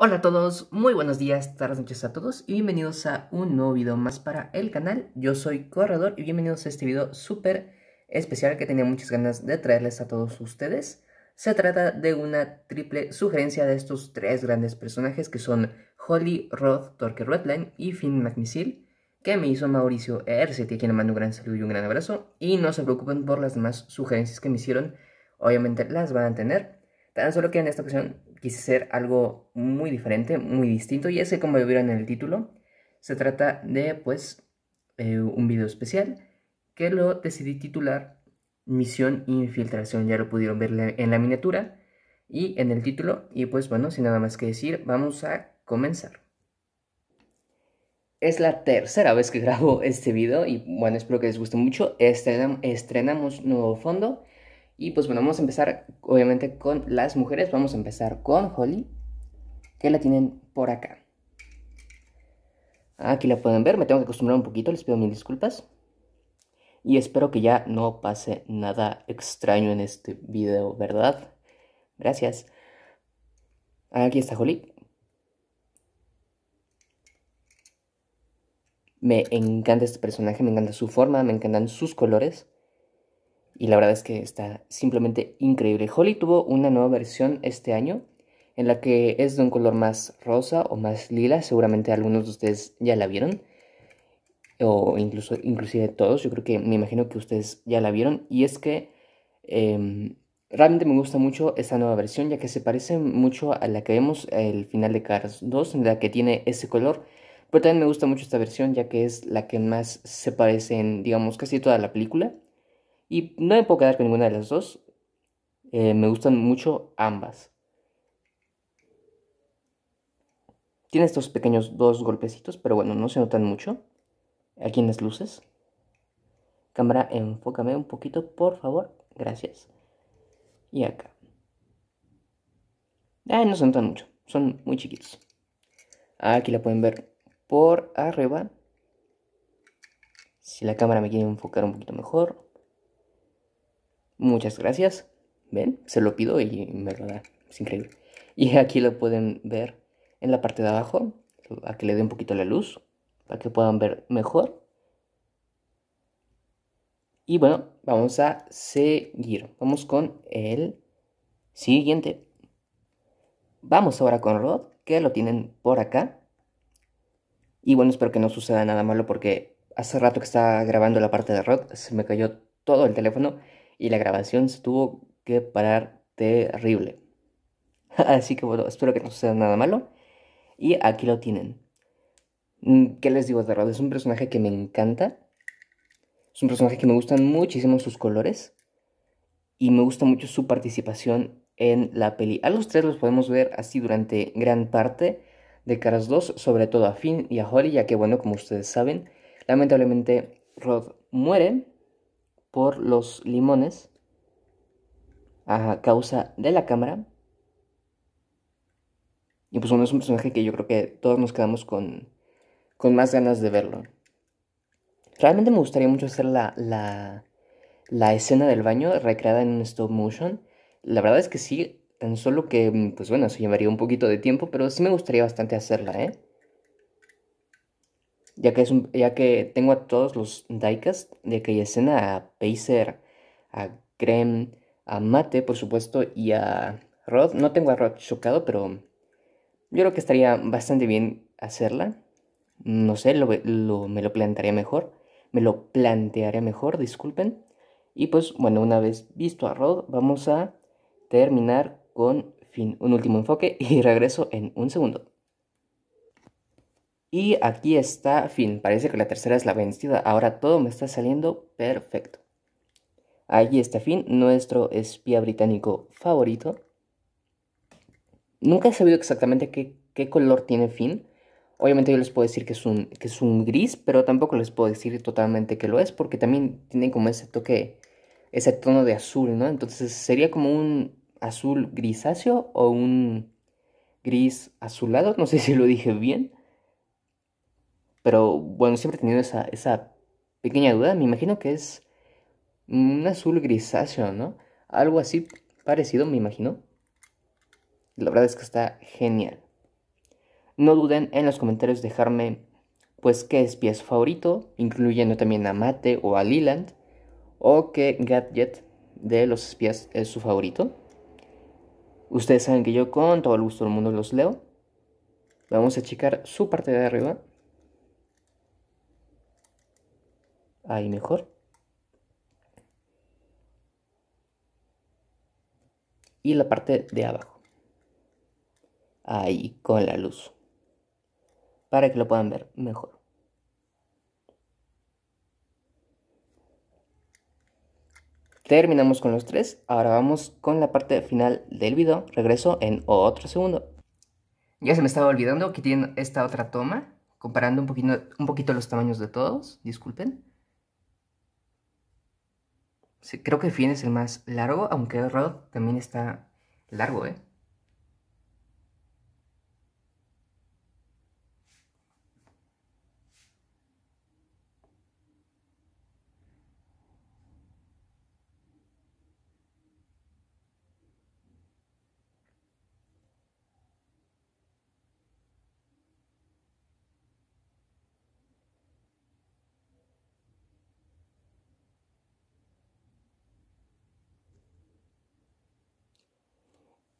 Hola a todos, muy buenos días, tardes, noches a todos y bienvenidos a un nuevo video más para el canal. Yo soy Corredor y bienvenidos a este video súper especial que tenía muchas ganas de traerles a todos ustedes. Se trata de una triple sugerencia de estos tres grandes personajes que son Holly, Roth, Torque Redline y Finn McMissile que me hizo Mauricio Erceti, a quien le mando un gran saludo y un gran abrazo. Y no se preocupen por las demás sugerencias que me hicieron, obviamente las van a tener. Tan solo que en esta ocasión quise ser algo muy diferente, muy distinto, y ese como como vieron en el título, se trata de pues eh, un video especial que lo decidí titular Misión Infiltración, ya lo pudieron ver en la miniatura y en el título, y pues bueno, sin nada más que decir, vamos a comenzar. Es la tercera vez que grabo este video y bueno, espero que les guste mucho. estrenamos nuevo fondo y pues bueno, vamos a empezar obviamente con las mujeres. Vamos a empezar con Holly, que la tienen por acá. Aquí la pueden ver, me tengo que acostumbrar un poquito, les pido mil disculpas. Y espero que ya no pase nada extraño en este video, ¿verdad? Gracias. Aquí está Holly. Me encanta este personaje, me encanta su forma, me encantan sus colores. Y la verdad es que está simplemente increíble. Holly tuvo una nueva versión este año en la que es de un color más rosa o más lila. Seguramente algunos de ustedes ya la vieron. O incluso, inclusive todos. Yo creo que me imagino que ustedes ya la vieron. Y es que em, realmente me gusta mucho esta nueva versión ya que se parece mucho a la que vemos el final de Cars 2 en la que tiene ese color. Pero también me gusta mucho esta versión ya que es la que más se parece en digamos casi toda la película. Y no me puedo quedar con ninguna de las dos. Eh, me gustan mucho ambas. Tiene estos pequeños dos golpecitos, pero bueno, no se notan mucho. Aquí en las luces. Cámara, enfócame un poquito, por favor. Gracias. Y acá. Ah, no se notan mucho. Son muy chiquitos. Aquí la pueden ver por arriba. Si la cámara me quiere enfocar un poquito mejor. Muchas gracias. ¿Ven? Se lo pido y me lo da. Es increíble. Y aquí lo pueden ver en la parte de abajo. A que le dé un poquito la luz. Para que puedan ver mejor. Y bueno, vamos a seguir. Vamos con el siguiente. Vamos ahora con Rod, que lo tienen por acá. Y bueno, espero que no suceda nada malo porque hace rato que estaba grabando la parte de Rod, se me cayó todo el teléfono y la grabación se tuvo que parar terrible. Así que bueno, espero que no suceda nada malo. Y aquí lo tienen. Mm, ¿Qué les digo de Rod? Es un personaje que me encanta. Es un personaje que me gustan muchísimo sus colores. Y me gusta mucho su participación en la peli. A los tres los podemos ver así durante gran parte de Caras 2, sobre todo a Finn y a Holly, ya que bueno, como ustedes saben, lamentablemente Rod muere por los limones a causa de la cámara. Y pues bueno, es un personaje que yo creo que todos nos quedamos con, con más ganas de verlo. Realmente me gustaría mucho hacer la, la, la escena del baño recreada en stop motion. La verdad es que sí, tan solo que, pues bueno, se llevaría un poquito de tiempo, pero sí me gustaría bastante hacerla, ¿eh? ya que, es ya que tengo a todos los diecast de aquella escena, a Pacer, a Grem, a Mate, por supuesto, y a Rod. No tengo a Rod chocado, pero yo creo que estaría bastante bien hacerla. No sé, lo, me lo plantearía mejor. Me lo plantearía mejor, disculpen. Y pues bueno, una vez visto a Rod, vamos a terminar con fin, un último enfoque y regreso en un segundo. Y aquí está, fin, parece que la tercera es la vencida. Ahora todo me está saliendo perfecto. Allí está Finn, nuestro espía británico favorito. Nunca he sabido exactamente qué, color tiene fin. Obviamente yo les puedo decir que es, un, que es un gris, pero tampoco les puedo decir totalmente que lo es, porque también tiene como ese toque, ese tono de azul, ¿no? Entonces sería como un azul grisáceo o un gris azulado, no sé si lo dije bien. Pero bueno, siempre he tenido esa, pequeña duda. Me imagino que es un azul grisáceo, ¿no? Algo así parecido, me imagino. La verdad es que está genial. No duden en los comentarios dejarme pues qué es favorito, incluyendo también a Mate o a Leland, o qué gadget de los espías es su favorito. Ustedes saben que yo con todo el gusto del mundo los leo. Vamos a checar su parte de arriba. Ahí mejor. Y la parte de abajo. Ahí con la luz. Para que lo puedan ver mejor. Terminamos con los tres. Ahora vamos con la parte final del video. Regreso en otro segundo. Ya se me estaba olvidando que tienen esta otra toma comparando un poquito, un poquito los tamaños de todos, disculpen. Creo que Finn es el más largo, aunque Rod también está largo, ¿eh?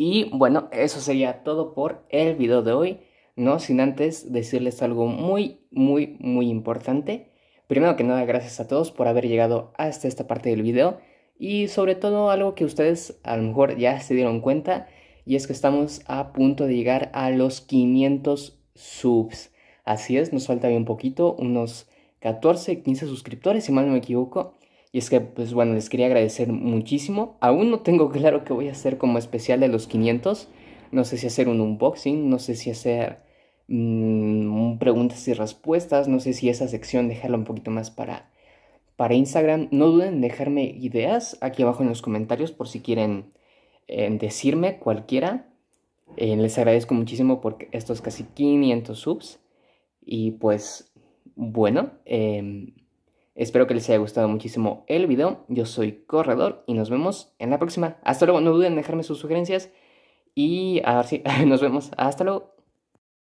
Y bueno, eso sería todo por el video de hoy. No sin antes decirles algo muy, muy, muy importante. Primero que nada, gracias a todos por haber llegado hasta esta parte del video. Y sobre todo algo que ustedes a lo mejor ya se dieron cuenta. Y es que estamos a punto de llegar a los 500 subs. Así es, nos falta bien poquito, unos 14, 15 suscriptores, si mal no me equivoco. Y es que, pues bueno, les quería agradecer muchísimo. Aún no tengo claro qué voy a hacer como especial de los 500. No sé si hacer un unboxing, no sé si hacer mm, preguntas y respuestas, no sé si esa sección dejarla un poquito más para, para Instagram. No duden en dejarme ideas aquí abajo en los comentarios por si quieren em, decirme cualquiera. Eh, les agradezco muchísimo porque estos casi 500 subs. Y pues, bueno. Em, Espero que les haya gustado muchísimo el video. Yo soy Corredor y nos vemos en la próxima. Hasta luego, no duden en dejarme sus sugerencias y a ver si nos vemos. Hasta luego.